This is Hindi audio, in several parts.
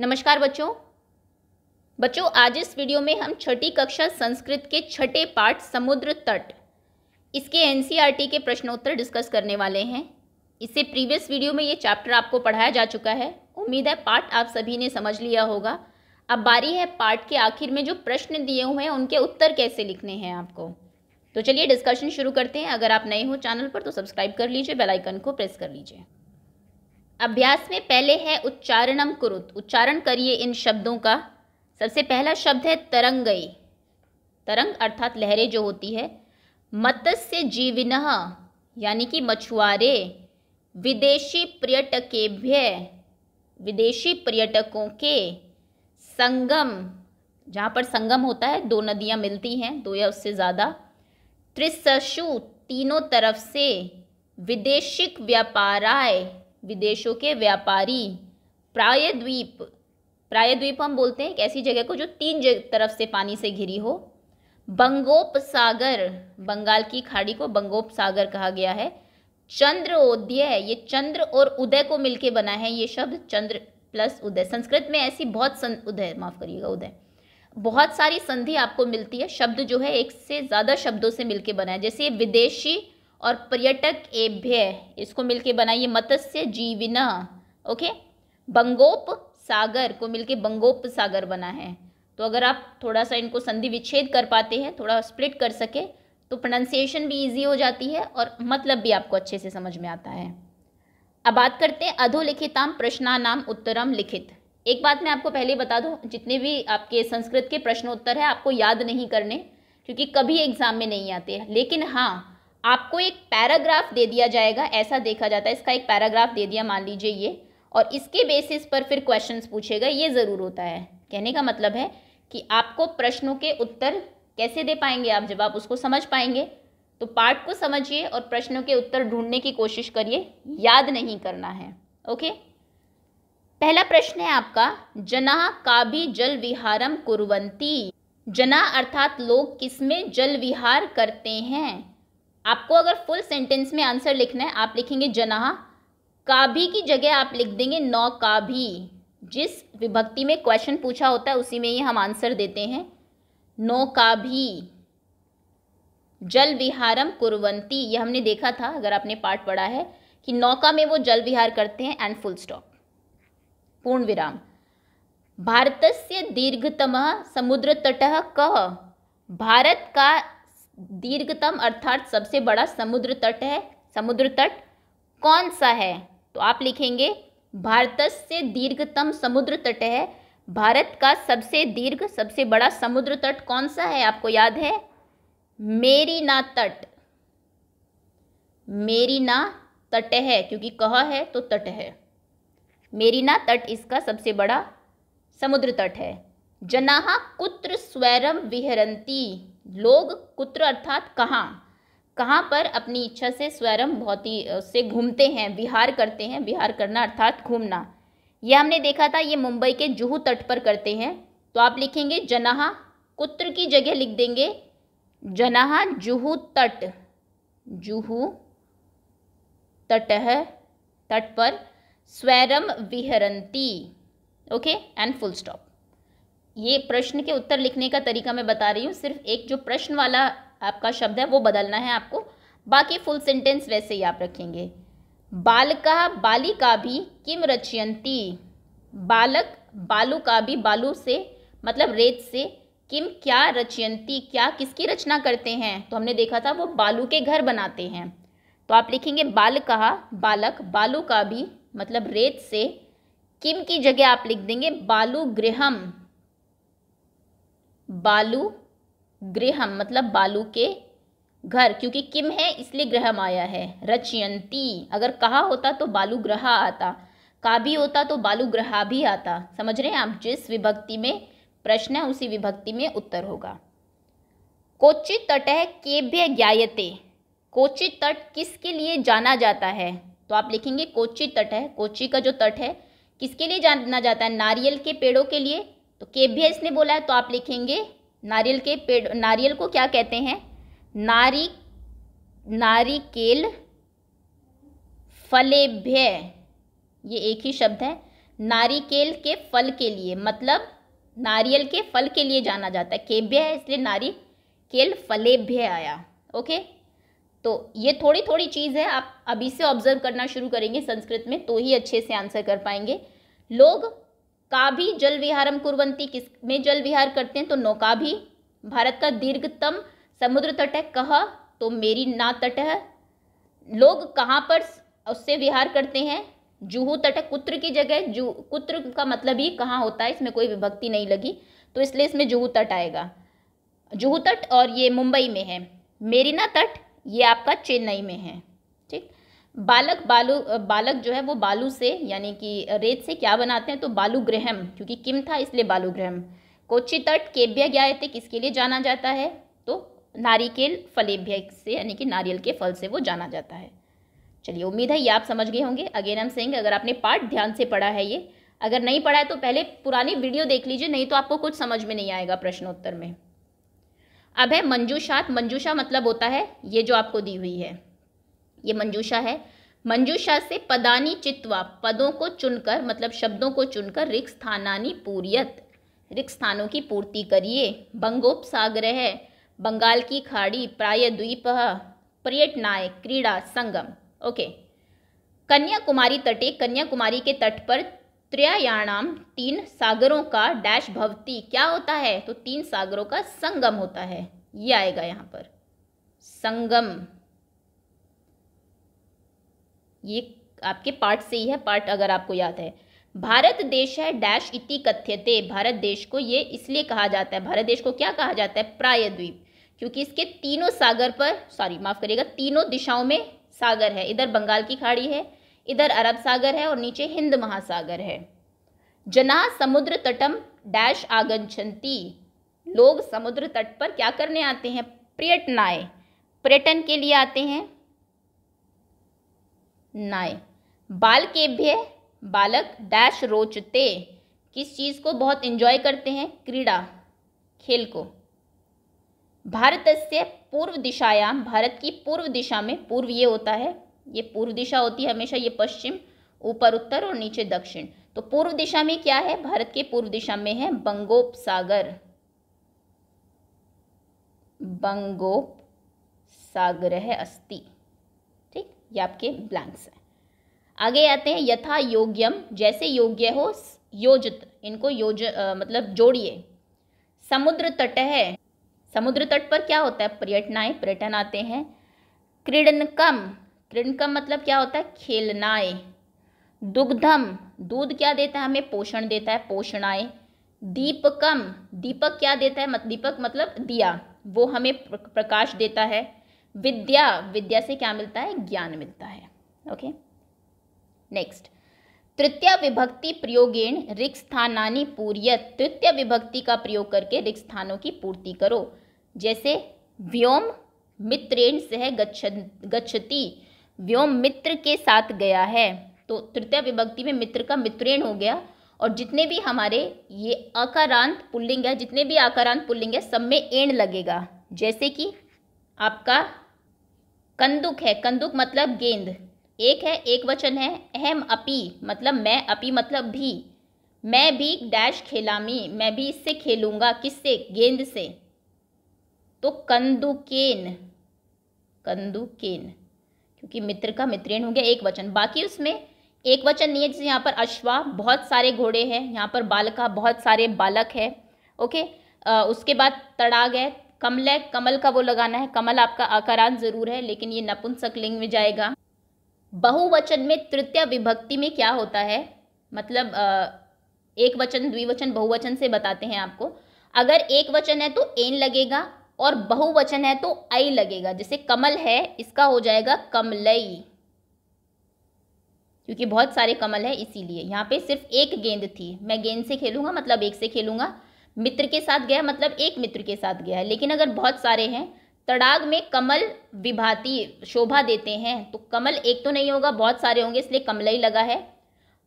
नमस्कार बच्चों बच्चों आज इस वीडियो में हम छठी कक्षा संस्कृत के छठे पाठ समुद्र तट इसके एनसीईआरटी e के प्रश्नोत्तर डिस्कस करने वाले हैं इससे प्रीवियस वीडियो में ये चैप्टर आपको पढ़ाया जा चुका है उम्मीद है पाठ आप सभी ने समझ लिया होगा अब बारी है पाठ के आखिर में जो प्रश्न दिए हुए हैं उनके उत्तर कैसे लिखने हैं आपको तो चलिए डिस्कशन शुरू करते हैं अगर आप नए हो चैनल पर तो सब्सक्राइब कर लीजिए बेलाइकन को प्रेस कर लीजिए अभ्यास में पहले है उच्चारणम कुरुत उच्चारण करिए इन शब्दों का सबसे पहला शब्द है तरंगई तरंग अर्थात लहरें जो होती है मत्स्य जीविन यानी कि मछुआरे विदेशी पर्यटकेभ्य विदेशी पर्यटकों के संगम जहाँ पर संगम होता है दो नदियाँ मिलती हैं दो या उससे ज़्यादा त्रिसशु तीनों तरफ से विदेशिक व्यापाराय विदेशों के व्यापारी प्रायद्वीप प्रायद्वीप हम बोलते हैं एक ऐसी जगह को जो तीन तरफ से पानी से घिरी हो बंगोपसागर बंगाल की खाड़ी को बंगोप सागर कहा गया है चंद्र उदय ये चंद्र और उदय को मिलके बना है ये शब्द चंद्र प्लस उदय संस्कृत में ऐसी बहुत सं उदय माफ करिएगा उदय बहुत सारी संधि आपको मिलती है शब्द जो है एक से ज़्यादा शब्दों से मिलके बना है जैसे विदेशी और पर्यटक एभ्य इसको मिलके बनाइए मत्स्य जीविन ओके बंगोप सागर को मिलके बंगोप सागर बना है तो अगर आप थोड़ा सा इनको संधि विच्छेद कर पाते हैं थोड़ा स्प्लिट कर सके तो प्रोनाउंसिएशन भी इजी हो जाती है और मतलब भी आपको अच्छे से समझ में आता है अब बात करते हैं अधोलिखिताम प्रश्नानाम उत्तरम लिखित एक बात मैं आपको पहले बता दूँ जितने भी आपके संस्कृत के प्रश्नोत्तर है आपको याद नहीं करने क्योंकि कभी एग्जाम में नहीं आते लेकिन हाँ आपको एक पैराग्राफ दे दिया जाएगा ऐसा देखा जाता है इसका एक पैराग्राफ दे दिया मान लीजिए ये और इसके बेसिस पर फिर क्वेश्चंस पूछेगा ये ज़रूर होता है कहने का मतलब है कि आपको प्रश्नों के उत्तर कैसे दे पाएंगे आप जब आप उसको समझ पाएंगे तो पार्ट को समझिए और प्रश्नों के उत्तर ढूंढने की कोशिश करिए याद नहीं करना है ओके पहला प्रश्न है आपका जना भी जल विहारम कुरवंती जना अर्थात लोग किसमें जल विहार करते हैं आपको अगर फुल सेंटेंस में आंसर लिखना है आप लिखेंगे जनाह काभी की जगह आप लिख देंगे नौ काभी जिस विभक्ति में क्वेश्चन पूछा होता है उसी में ही हम आंसर देते हैं नौ काभी जल विहारम कुरवंती यह हमने देखा था अगर आपने पाठ पढ़ा है कि नौका में वो जल विहार करते हैं एंड फुल स्टॉप पूर्ण विराम भारत से दीर्घतम समुद्र तट क भारत का दीर्घतम अर्थात सबसे बड़ा समुद्र तट है समुद्र तट कौन सा है तो आप लिखेंगे भारत से दीर्घतम समुद्र तट है भारत का सबसे दीर्घ सबसे बड़ा समुद्र तट कौन सा है आपको याद है मेरीना तट मेरीना तट है क्योंकि कह है तो तट है मेरीना तट इसका सबसे बड़ा समुद्र तट है जनाहा कुत्र स्वैरम विहरंती लोग कुत्र अर्थात कहाँ कहाँ पर अपनी इच्छा से स्वयं ही से घूमते हैं विहार करते हैं विहार करना अर्थात घूमना यह हमने देखा था ये मुंबई के जुहू तट पर करते हैं तो आप लिखेंगे जनाहा कुत्र की जगह लिख देंगे जनाहा जुहू तट जुहू तट है तट पर स्वैरम विहरंती ओके एंड फुल स्टॉप ये प्रश्न के उत्तर लिखने का तरीका मैं बता रही हूँ सिर्फ एक जो प्रश्न वाला आपका शब्द है वो बदलना है आपको बाकी फुल सेंटेंस वैसे ही आप रखेंगे बालका बालिका भी किम रचयंती बालक बालू का भी बालू से मतलब रेत से किम क्या रचयंती क्या किसकी रचना करते हैं तो हमने देखा था वो बालू के घर बनाते हैं तो आप लिखेंगे बाल कहा बालक बालू का भी मतलब रेत से किम की जगह आप लिख देंगे बालू गृहम बालू गृहम मतलब बालू के घर क्योंकि किम है इसलिए ग्रहम आया है रचयंती अगर कहा होता तो बालू ग्रह आता का भी होता तो बालू ग्रहा भी आता समझ रहे हैं आप जिस विभक्ति में प्रश्न है उसी विभक्ति में उत्तर होगा कोचित तट है केभ्य ज्ञायते कोचित तट किसके लिए जाना जाता है तो आप लिखेंगे कोचित तट है कोची का जो तट है किसके लिए जाना जाता है नारियल के पेड़ों के लिए तो केभ्य इसने बोला है तो आप लिखेंगे नारियल के पेड़ नारियल को क्या कहते हैं नारी नारिकेल फलेभ्य ये एक ही शब्द है नारिकेल के फल के लिए मतलब नारियल के फल के लिए जाना जाता है केभ्य है इसलिए नारिकेल फलेभ्य आया ओके तो ये थोड़ी थोड़ी चीज़ है आप अभी से ऑब्जर्व करना शुरू करेंगे संस्कृत में तो ही अच्छे से आंसर कर पाएंगे लोग काभी जल विहारम कुरवंती किस में जल विहार करते हैं तो नौका भी भारत का दीर्घतम समुद्र तट है कह तो मेरी ना तट है लोग कहाँ पर उससे विहार करते हैं जूहू तट है कुत्र की जगह जू कुत्र का मतलब ही कहाँ होता है इसमें कोई विभक्ति नहीं लगी तो इसलिए इसमें जूहू तट आएगा जूहू तट और ये मुंबई में है मेरीना तट ये आपका चेन्नई में है ठीक बालक बालू बालक जो है वो बालू से यानी कि रेत से क्या बनाते हैं तो बालू ग्रहम क्योंकि किम था इसलिए बालू ग्रहम कोची तट गया थे किसके लिए जाना जाता है तो नारिकेल फलेभ्य से यानी कि नारियल के फल से वो जाना जाता है चलिए उम्मीद है ये आप समझ गए होंगे अगेन हम सेंगे अगर आपने पार्ट ध्यान से पढ़ा है ये अगर नहीं पढ़ा है तो पहले पुरानी वीडियो देख लीजिए नहीं तो आपको कुछ समझ में नहीं आएगा प्रश्नोत्तर में अब है मंजूषात मंजूषा मतलब होता है ये जो आपको दी हुई है ये मंजूषा है मंजूषा से पदानी चित्वा पदों को चुनकर मतलब शब्दों को चुनकर रिक्त स्थानानी पूरियत रिक्त स्थानों की पूर्ति करिए बंगोपसागर है बंगाल की खाड़ी प्राय द्वीप पर्यटनाय क्रीड़ा संगम ओके कन्याकुमारी तटे कन्याकुमारी के तट पर त्रयाणाम तीन सागरों का डैश भवती क्या होता है तो तीन सागरों का संगम होता है ये आएगा यहाँ पर संगम ये आपके पार्ट से ही है पार्ट अगर आपको याद है भारत देश है डैश इति कथ्यते भारत देश को ये इसलिए कहा जाता है भारत देश को क्या कहा जाता है प्रायद्वीप क्योंकि इसके तीनों सागर पर सॉरी माफ करिएगा तीनों दिशाओं में सागर है इधर बंगाल की खाड़ी है इधर अरब सागर है और नीचे हिंद महासागर है जना समुद्र तटम डैश आगंछंती लोग समुद्र तट पर क्या करने आते हैं पर्यटनाएँ पर्यटन के लिए आते हैं नाय बालकेभ्य बालक डैश रोचते किस चीज़ को बहुत एंजॉय करते हैं क्रीड़ा खेल को भारत से पूर्व दिशायाम भारत की पूर्व दिशा में पूर्व ये होता है ये पूर्व दिशा होती है हमेशा ये पश्चिम ऊपर उत्तर और नीचे दक्षिण तो पूर्व दिशा में क्या है भारत के पूर्व दिशा में है बंगोप सागर बंगोप सागर है अस्थि ये आपके ब्लैंक्स हैं आगे आते हैं यथा योग्यम जैसे योग्य हो योजित इनको योज आ, मतलब जोड़िए समुद्र तट है समुद्र तट पर क्या होता है पर्यटनाएं पर्यटन आते हैं क्रीडनकम क्रीडनकम मतलब क्या होता है खेलनाए दुग्धम दूध क्या देता है हमें पोषण देता है पोषणाए दीपकम दीपक क्या देता है मत, दीपक मतलब दिया वो हमें प्रकाश देता है विद्या विद्या से क्या मिलता है ज्ञान मिलता है ओके नेक्स्ट तृतीय विभक्ति प्रयोगेण रिक्त स्थानानि पूर्य तृतीय विभक्ति का प्रयोग करके रिक्त स्थानों की पूर्ति करो जैसे व्योम मित्रेण सह गच्छति व्योम मित्र के साथ गया है तो तृतीय विभक्ति में मित्र का मित्रेण हो गया और जितने भी हमारे ये अकारांत पुल्लिंग है जितने भी आकारांत पुल्लिंग है सब में एण लगेगा जैसे कि आपका कंदुक है कंदुक मतलब गेंद एक है एक वचन है अहम अपी मतलब मैं अपी मतलब भी मैं भी डैश खेलामी मैं भी इससे खेलूंगा किससे गेंद से तो कंदुकेन कंदुकेन क्योंकि मित्र का मित्रेन हो गया एक वचन बाकी उसमें एक वचन नहीं है जैसे यहाँ पर अश्वा बहुत सारे घोड़े हैं यहाँ पर बालका बहुत सारे बालक है ओके आ, उसके बाद तड़ाग है है कमल का वो लगाना है कमल आपका आकारांत जरूर है लेकिन ये नपुंसक लिंग में जाएगा बहुवचन में तृतीय विभक्ति में क्या होता है मतलब एक वचन द्विवचन बहुवचन से बताते हैं आपको अगर एक वचन है तो एन लगेगा और बहुवचन है तो आई लगेगा जैसे कमल है इसका हो जाएगा कमलई क्योंकि बहुत सारे कमल है इसीलिए यहाँ पे सिर्फ एक गेंद थी मैं गेंद से खेलूंगा मतलब एक से खेलूंगा मित्र के साथ गया मतलब एक मित्र के साथ गया है लेकिन अगर बहुत सारे हैं तड़ाग में कमल विभाति शोभा देते हैं तो कमल एक तो नहीं होगा बहुत सारे होंगे इसलिए कमल ही लगा है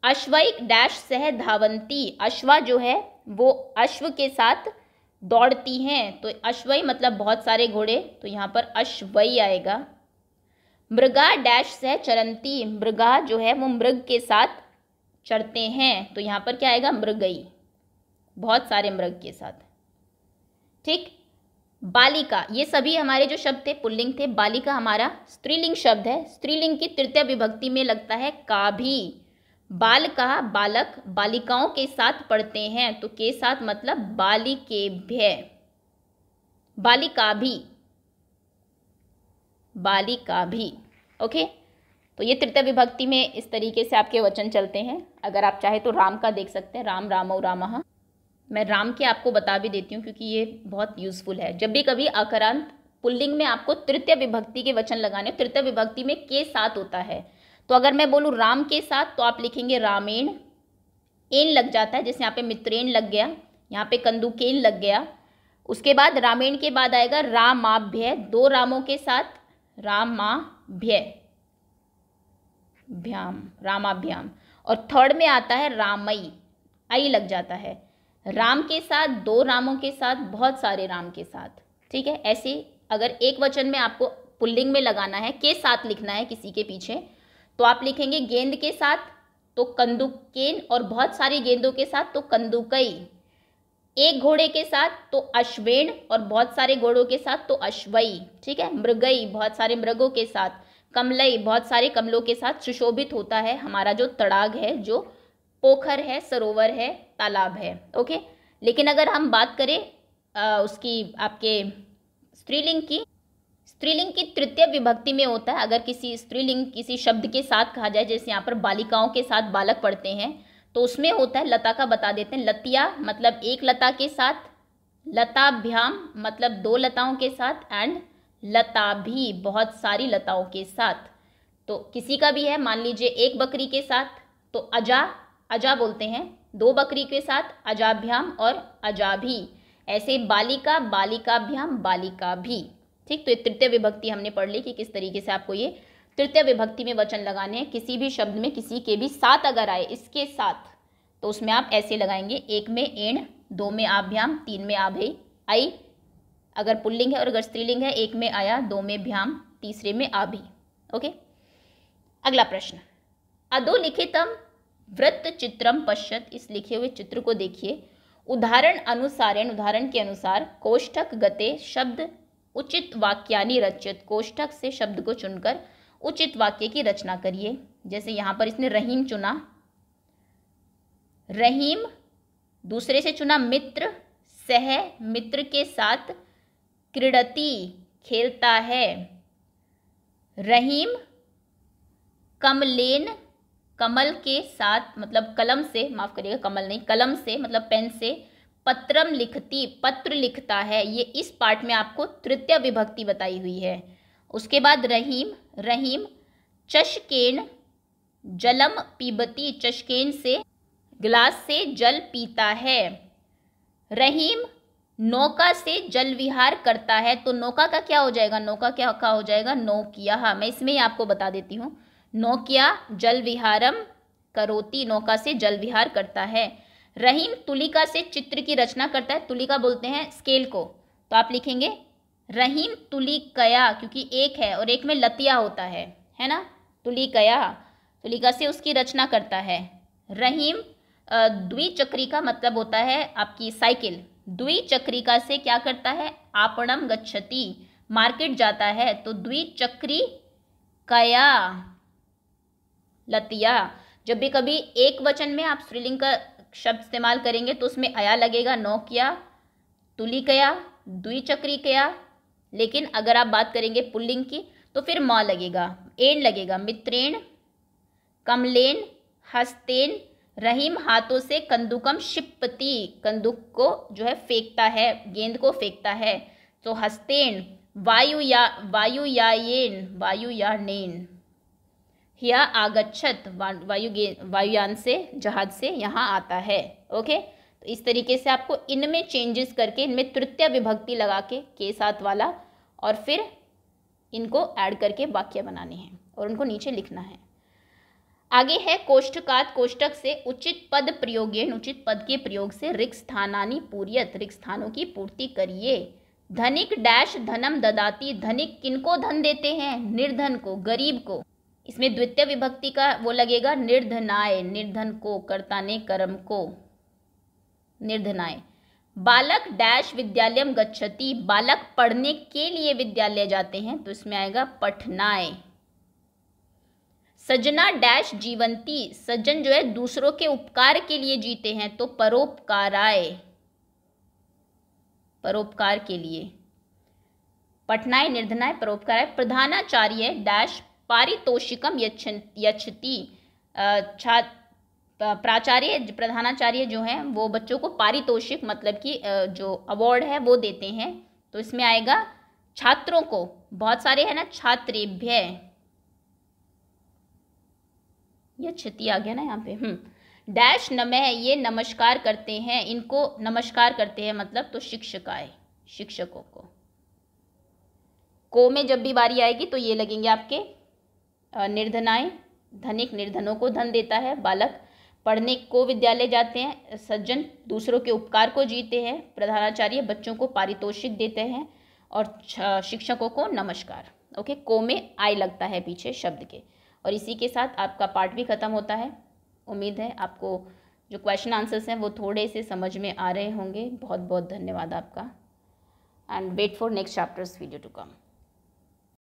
अश्वैक डैश सह धावंती अश्वा जो है वो अश्व के साथ दौड़ती हैं तो अश्वई मतलब बहुत सारे घोड़े तो यहाँ पर अश्वई आएगा मृगा डैश सह चरंती मृगा जो है वो मृग के साथ चढ़ते हैं तो यहाँ पर क्या आएगा मृगई बहुत सारे मृग के साथ ठीक बालिका ये सभी हमारे जो शब्द थे पुल्लिंग थे बालिका हमारा स्त्रीलिंग शब्द है स्त्रीलिंग की तृतीय विभक्ति में लगता है का भी बाल का बालक बालिकाओं के साथ पढ़ते हैं तो के साथ मतलब बालिके भय बालिका भी बालिका भी ओके तो ये तृतीय विभक्ति में इस तरीके से आपके वचन चलते हैं अगर आप चाहे तो राम का देख सकते हैं राम रामो राम मैं राम के आपको बता भी देती हूँ क्योंकि ये बहुत यूज़फुल है जब भी कभी अकरांत पुल्लिंग में आपको तृतीय विभक्ति के वचन लगाने तृतीय विभक्ति में के साथ होता है तो अगर मैं बोलूँ राम के साथ तो आप लिखेंगे रामेण एन लग जाता है जैसे यहाँ पे मित्रेण लग गया यहाँ पे कंदुकेन लग गया उसके बाद रामेण के बाद आएगा रामाभ्य दो रामों के साथ रामाभ्य भ्याम रामाभ्याम और थर्ड में आता है रामई आई लग जाता है राम के साथ दो रामों के साथ बहुत सारे राम के साथ ठीक है ऐसे अगर एक वचन में आपको पुल्लिंग में लगाना है के साथ लिखना है किसी के पीछे तो आप लिखेंगे गेंद के साथ तो कंदुकेन और बहुत सारी गेंदों के साथ तो कंदुकई एक घोड़े के साथ तो अश्वेण और बहुत सारे घोड़ों के साथ तो अश्वई ठीक है मृगई बहुत सारे मृगों के साथ कमलई बहुत सारे कमलों के साथ सुशोभित होता है हमारा जो तड़ाग है जो पोखर है सरोवर है तालाब है ओके लेकिन अगर हम बात करें आ, उसकी आपके स्त्रीलिंग की स्त्रीलिंग की तृतीय विभक्ति में होता है अगर किसी स्त्रीलिंग किसी शब्द के साथ कहा जाए जैसे यहाँ पर बालिकाओं के साथ बालक पढ़ते हैं तो उसमें होता है लता का बता देते हैं लतिया मतलब एक लता के साथ लताभ्याम मतलब दो लताओं के साथ एंड लता भी बहुत सारी लताओं के साथ तो किसी का भी है मान लीजिए एक बकरी के साथ तो अजा अजा बोलते हैं दो बकरी के साथ अजाभ्याम और अजाभी ऐसे बालिका बालिकाभ्याम बालिका भी ठीक तो ये तृतीय विभक्ति हमने पढ़ ली कि किस तरीके से आपको ये तृतीय विभक्ति में वचन लगाने हैं किसी भी शब्द में किसी के भी साथ अगर आए इसके साथ तो उसमें आप ऐसे लगाएंगे एक में एण दो में आभ्याम तीन में आभे आई अगर पुल्लिंग है और अगर स्त्रीलिंग है एक में आया दो में भ्याम तीसरे में आभी ओके अगला प्रश्न अधोलिखितम वृत्त चित्रम पश्यत इस लिखे हुए चित्र को देखिए उदाहरण अनुसारेण उदाहरण के अनुसार कोष्ठक गते शब्द उचित वाक्यानी रचित कोष्ठक से शब्द को चुनकर उचित वाक्य की रचना करिए जैसे यहाँ पर इसने रहीम चुना रहीम दूसरे से चुना मित्र सह मित्र के साथ क्रीडती खेलता है रहीम कमलेन कमल के साथ मतलब कलम से माफ करिएगा कमल नहीं कलम से मतलब पेन से पत्रम लिखती पत्र लिखता है ये इस पार्ट में आपको तृतीय विभक्ति बताई हुई है उसके बाद रहीम रहीम चशकेन जलम पीबती चशकेन से ग्लास से जल पीता है रहीम नौका से जल विहार करता है तो नौका का क्या हो जाएगा नौका क्या का हो जाएगा नौकिया हाँ, मैं इसमें ही आपको बता देती हूँ नौकिया जल विहारम करोती नौका से जल विहार करता है रहीम तुलिका से चित्र की रचना करता है तुलिका बोलते हैं स्केल को तो आप लिखेंगे रहीम तुलिकया क्योंकि एक है और एक में लतिया होता है है ना तुलिकया तुलिका से उसकी रचना करता है रहीम द्विचक्रिका मतलब होता है आपकी साइकिल द्विचक्रिका से क्या करता है आपणम गच्छति मार्केट जाता है तो द्विचक्री कया लतिया जब भी कभी एक वचन में आप स्त्रीलिंग का शब्द इस्तेमाल करेंगे तो उसमें अया लगेगा नौ तुली कया दुई चक्री कया लेकिन अगर आप बात करेंगे पुल्लिंग की तो फिर माँ लगेगा एन लगेगा मित्रेण कमलेन हस्तेन रहीम हाथों से कंदुकम शिपति कंदुक को जो है फेंकता है गेंद को फेंकता है तो हस्तेन वायु या वायु या येन वायु या नेन हिया आगच्छत वायु वायुयान से जहाज से यहाँ आता है ओके तो इस तरीके से आपको इनमें चेंजेस करके इनमें तृतीय विभक्ति लगा के के साथ वाला और फिर इनको ऐड करके वाक्य बनाने हैं और उनको नीचे लिखना है आगे है कोष्ठकात कोष्ठक से उचित पद प्रयोग उचित पद के प्रयोग से रिक्त स्थानानी पूरीयत रिक्त स्थानों की पूर्ति करिए धनिक डैश धनम ददाती धनिक किनको धन देते हैं निर्धन को गरीब को इसमें द्वितीय विभक्ति का वो लगेगा निर्धनाय निर्धन को कर्ता ने कर्म को निर्धनाय बालक डैश विद्यालय गच्छति बालक पढ़ने के लिए विद्यालय जाते हैं तो इसमें आएगा पठनाय सजना डैश जीवंती सज्जन जो है दूसरों के उपकार के लिए जीते हैं तो परोपकाराय परोपकार के लिए पठनाय निर्धनाय परोपकाराय प्रधानाचार्य डैश पारितोषिकम यछति छा प्राचार्य प्रधानाचार्य जो हैं वो बच्चों को पारितोषिक मतलब कि जो अवार्ड है वो देते हैं तो इसमें आएगा छात्रों को बहुत सारे है ना छात्रेभ्य यह क्षति आ गया ना यहाँ पे हम्म डैश नमः ये नमस्कार करते हैं इनको नमस्कार करते हैं मतलब तो शिक्षक आए शिक्षकों को को में जब भी बारी आएगी तो ये लगेंगे आपके निर्धनाएं धनिक निर्धनों को धन देता है बालक पढ़ने को विद्यालय जाते हैं सज्जन दूसरों के उपकार को जीते हैं प्रधानाचार्य बच्चों को पारितोषिक देते हैं और शिक्षकों को नमस्कार ओके को में आई लगता है पीछे शब्द के और इसी के साथ आपका पार्ट भी ख़त्म होता है उम्मीद है आपको जो क्वेश्चन आंसर्स हैं वो थोड़े से समझ में आ रहे होंगे बहुत बहुत धन्यवाद आपका and wait for next chapter's video to come